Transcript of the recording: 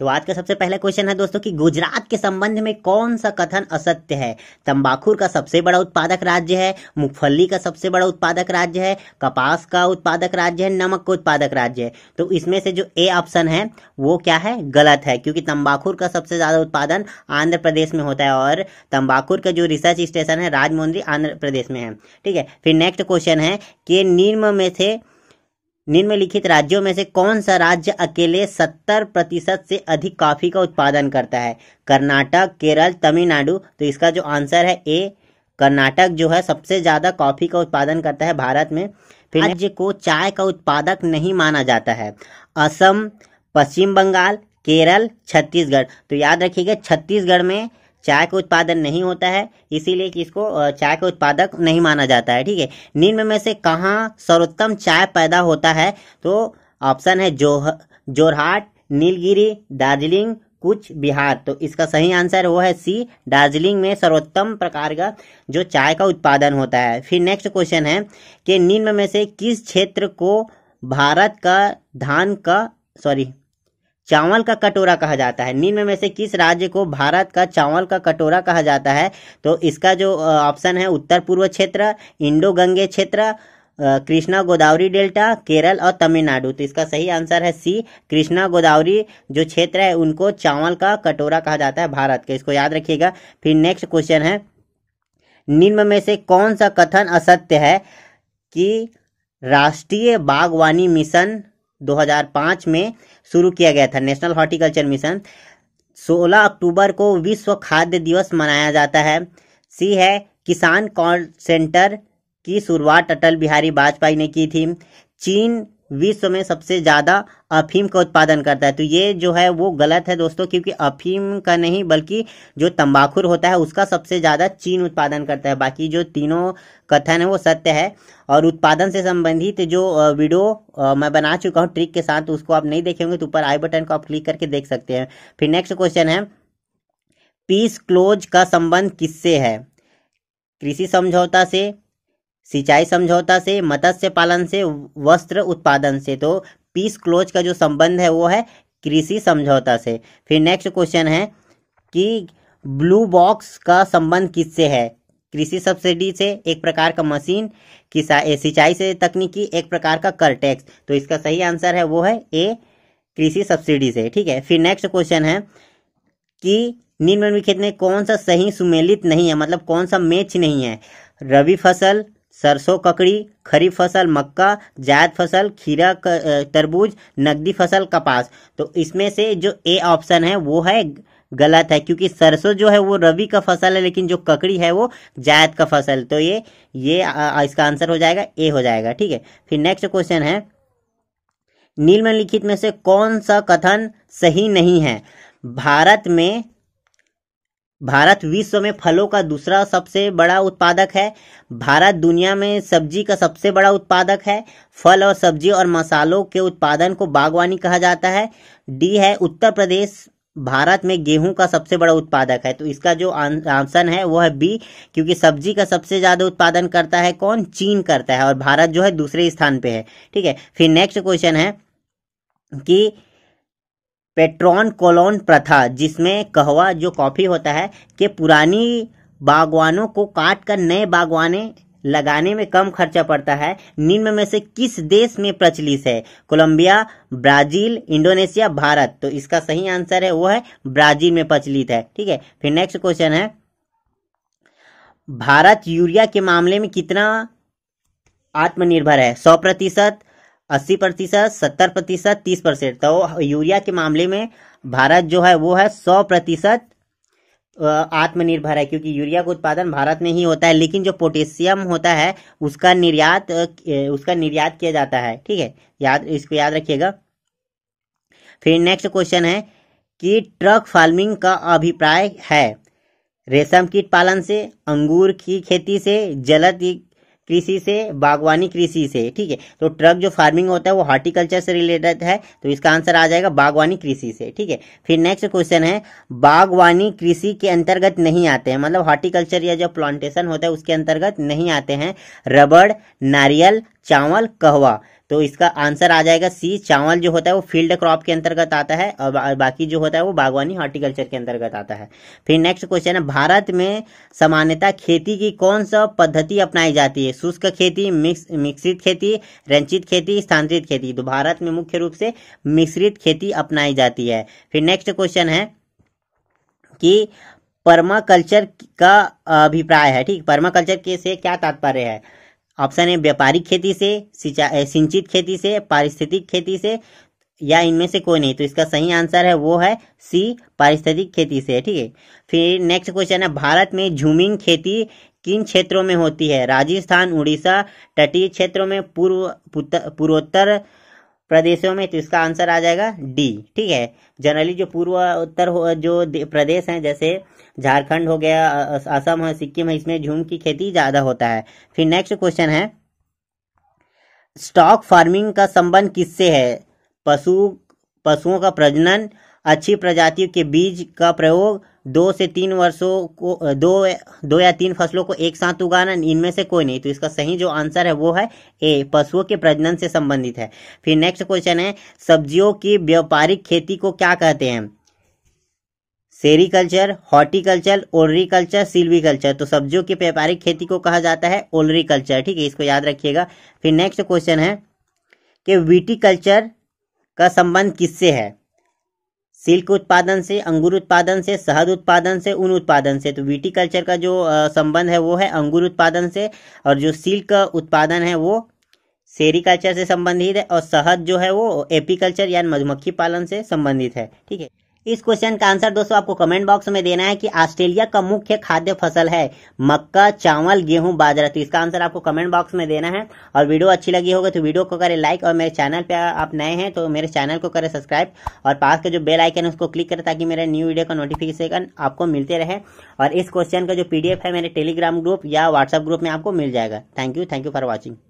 तो आज का सबसे पहला क्वेश्चन है दोस्तों कि गुजरात के संबंध में कौन सा कथन असत्य है तंबाखुर का सबसे बड़ा उत्पादक राज्य है मूंगफली का सबसे बड़ा उत्पादक राज्य है कपास का उत्पादक राज्य है नमक का उत्पादक राज्य है तो इसमें से जो ए ऑप्शन है वो क्या है गलत है क्योंकि तंबाखुर का सबसे ज्यादा उत्पादन आंध्र प्रदेश में होता है और तंबाखुर का जो रिसर्च स्टेशन है राजमुंद्री आंध्र प्रदेश में है ठीक है फिर नेक्स्ट क्वेश्चन है कि निम्न में से निम्नलिखित राज्यों में से कौन सा राज्य अकेले 70 प्रतिशत से अधिक कॉफी का उत्पादन करता है कर्नाटक केरल तमिलनाडु तो इसका जो आंसर है ए कर्नाटक जो है सबसे ज्यादा कॉफी का उत्पादन करता है भारत में राज्य को चाय का उत्पादक नहीं माना जाता है असम पश्चिम बंगाल केरल छत्तीसगढ़ तो याद रखिएगा छत्तीसगढ़ में चाय का उत्पादन नहीं होता है इसीलिए कि इसको चाय का उत्पादक नहीं माना जाता है ठीक है निम्न में से कहाँ सर्वोत्तम चाय पैदा होता है तो ऑप्शन है जोह जोरहाट नीलगिरी दार्जिलिंग कुछ बिहार तो इसका सही आंसर वो है सी दार्जिलिंग में सर्वोत्तम प्रकार का जो चाय का उत्पादन होता है फिर नेक्स्ट क्वेश्चन है कि निम्न में से किस क्षेत्र को भारत का धान का सॉरी चावल का कटोरा कहा जाता है निम्न में से किस राज्य को भारत का चावल का कटोरा कहा जाता है तो इसका जो ऑप्शन है उत्तर पूर्व क्षेत्र इंडो गंगे क्षेत्र कृष्णा गोदावरी डेल्टा केरल और तमिलनाडु तो इसका सही आंसर है सी कृष्णा गोदावरी जो क्षेत्र है उनको चावल का कटोरा कहा जाता है भारत के इसको याद रखिएगा फिर नेक्स्ट क्वेश्चन है निम्न में से कौन सा कथन असत्य है कि राष्ट्रीय बागवानी मिशन 2005 में शुरू किया गया था नेशनल हॉर्टिकल्चर मिशन 16 अक्टूबर को विश्व खाद्य दिवस मनाया जाता है सी है किसान कॉल सेंटर की शुरुआत अटल बिहारी वाजपेयी ने की थी चीन विश्व में सबसे ज़्यादा अफीम का उत्पादन करता है तो ये जो है वो गलत है दोस्तों क्योंकि अफीम का नहीं बल्कि जो तंबाखुर होता है उसका सबसे ज़्यादा चीन उत्पादन करता है बाकी जो तीनों कथन है वो सत्य है और उत्पादन से संबंधित जो वीडियो मैं बना चुका हूँ ट्रिक के साथ उसको आप नहीं देखेंगे तो ऊपर आई बटन को आप क्लिक करके देख सकते हैं फिर नेक्स्ट क्वेश्चन है पीस क्लोज का संबंध किससे है कृषि समझौता से सिंचाई समझौता से मत्स्य पालन से वस्त्र उत्पादन से तो पीस क्लोज का जो संबंध है वो है कृषि समझौता से फिर नेक्स्ट क्वेश्चन है कि ब्लू बॉक्स का संबंध किससे है कृषि सब्सिडी से एक प्रकार का मशीन सिंचाई से तकनीकी एक प्रकार का कर टैक्स तो इसका सही आंसर है वो है ए कृषि सब्सिडी से ठीक है फिर नेक्स्ट क्वेश्चन है कि निम्नलिखित में कौन सा सही सुमेलित नहीं है मतलब कौन सा मैच नहीं है रबी फसल सरसों ककड़ी खरीफ फसल मक्का जायद फसल खीरा तरबूज नकदी फसल कपास तो इसमें से जो ए ऑप्शन है वो है गलत है क्योंकि सरसों जो है वो रबी का फसल है लेकिन जो ककड़ी है वो जायद का फसल तो ये ये आ, इसका आंसर हो जाएगा ए हो जाएगा ठीक है फिर नेक्स्ट क्वेश्चन है निम्नलिखित में से कौन सा कथन सही नहीं है भारत में भारत विश्व में फलों का दूसरा सबसे बड़ा उत्पादक है भारत दुनिया में सब्जी का सबसे बड़ा उत्पादक है फल और सब्जी और मसालों के उत्पादन को बागवानी कहा जाता है डी है उत्तर प्रदेश भारत में गेहूं का सबसे बड़ा उत्पादक है तो इसका जो आंसर है वो है बी क्योंकि सब्जी का सबसे ज़्यादा उत्पादन करता है कौन चीन करता है और भारत जो है दूसरे स्थान पे है ठीक है फिर नेक्स्ट क्वेश्चन है कि पेट्रॉन कोलोन प्रथा जिसमें कहवा जो कॉफ़ी होता है कि पुरानी बागवानों को काट कर नए बागवाने लगाने में कम खर्चा पड़ता है निम्न में से किस देश में प्रचलित है कोलंबिया ब्राजील इंडोनेशिया भारत तो इसका सही आंसर है वो है ब्राजील में प्रचलित है ठीक है फिर नेक्स्ट क्वेश्चन है भारत यूरिया के मामले में कितना आत्मनिर्भर है सौ प्रतिशत अस्सी प्रतिशत सत्तर प्रतिशत तीस परसेंट तो यूरिया के मामले में भारत जो है वो है सौ प्रतिशत आत्मनिर्भर है क्योंकि यूरिया का उत्पादन भारत में ही होता है लेकिन जो पोटेशियम होता है उसका निर्यात उसका निर्यात किया जाता है ठीक है याद इसको याद रखिएगा फिर नेक्स्ट क्वेश्चन है कि ट्रक फार्मिंग का अभिप्राय है रेशम कीट पालन से अंगूर की खेती से जलद कृषि से बागवानी कृषि से ठीक है तो ट्रक जो फार्मिंग होता है वो हॉर्टिकल्चर से रिलेटेड है तो इसका आंसर आ जाएगा बागवानी कृषि से ठीक है फिर नेक्स्ट क्वेश्चन है बागवानी कृषि के अंतर्गत नहीं आते हैं मतलब हॉर्टिकल्चर या जो प्लांटेशन होता है उसके अंतर्गत नहीं आते हैं रबड़ नारियल चावल कहवा तो इसका आंसर आ जाएगा सी चावल जो होता है वो फील्ड क्रॉप के अंतर्गत आता है और बाकी जो होता है वो बागवानी हॉर्टिकल्चर के अंतर्गत आता है फिर नेक्स्ट क्वेश्चन है भारत में सामान्यता खेती की कौन सा पद्धति अपनाई जाती है शुष्क खेती मिक्स मिश्रित खेती रंचित खेती स्थानांतरित खेती तो भारत में मुख्य रूप से मिश्रित खेती अपनाई जाती है फिर नेक्स्ट क्वेश्चन है कि परमाकल्चर का अभिप्राय है ठीक परमाकल्चर के से क्या तात्पर्य है ऑप्शन है व्यापारिक खेती से सिंचित खेती से पारिस्थितिक खेती से या इनमें से कोई नहीं तो इसका सही आंसर है वो है सी पारिस्थितिक खेती से ठीक है फिर नेक्स्ट क्वेश्चन है भारत में झूमिंग खेती किन क्षेत्रों में होती है राजस्थान उड़ीसा तटीय क्षेत्रों में पूर्व पूर्वोत्तर प्रदेशों में तो इसका आंसर आ जाएगा डी ठीक है जनरली जो पूर्व उत्तर जो प्रदेश हैं जैसे झारखंड हो गया असम है सिक्किम है इसमें झूम की खेती ज़्यादा होता है फिर नेक्स्ट क्वेश्चन है स्टॉक फार्मिंग का संबंध किससे है पशु पशुओं का प्रजनन अच्छी प्रजातियों के बीज का प्रयोग दो से तीन वर्षों को दो दो या तीन फसलों को एक साथ उगाना इनमें से कोई नहीं तो इसका सही जो आंसर है वो है ए पशुओं के प्रजनन से संबंधित है फिर नेक्स्ट क्वेश्चन है सब्जियों की व्यापारिक खेती को क्या कहते हैं सेरिकल्चर हॉर्टिकल्चर ओलरिकल्चर सिल्वीकल्चर तो सब्जियों की व्यापारिक खेती को कहा जाता है ओलरिकल्चर ठीक है इसको याद रखिएगा फिर नेक्स्ट क्वेश्चन है कि विटिकल्चर का संबंध किससे है सिल्क उत्पादन से अंगूर उत्पादन से शहद उत्पादन से ऊन उत्पादन से तो कल्चर का जो संबंध है वो है अंगूर उत्पादन से और जो सिल्क उत्पादन है वो सेरिकल्चर से संबंधित है और शहद जो है वो एपीकल्चर यानी मधुमक्खी पालन से संबंधित है ठीक है इस क्वेश्चन का आंसर दोस्तों आपको कमेंट बॉक्स में देना है कि ऑस्ट्रेलिया का मुख्य खाद्य फसल है मक्का चावल गेहूं बाजरा तो इसका आंसर आपको कमेंट बॉक्स में देना है और वीडियो अच्छी लगी होगी तो वीडियो को करें लाइक और मेरे चैनल पे आप नए हैं तो मेरे चैनल को करें सब्सक्राइब और पास का जो बेल आइकन है उसको क्लिक करें ताकि मेरे न्यू वीडियो का नोटिफिकेशन आपको मिलते रहे और इस क्वेश्चन का जो पीडीएफ है मेरे टेलीग्राम ग्रुप या व्हाट्सएप ग्रुप में आपको मिल जाएगा thank you thank you for watching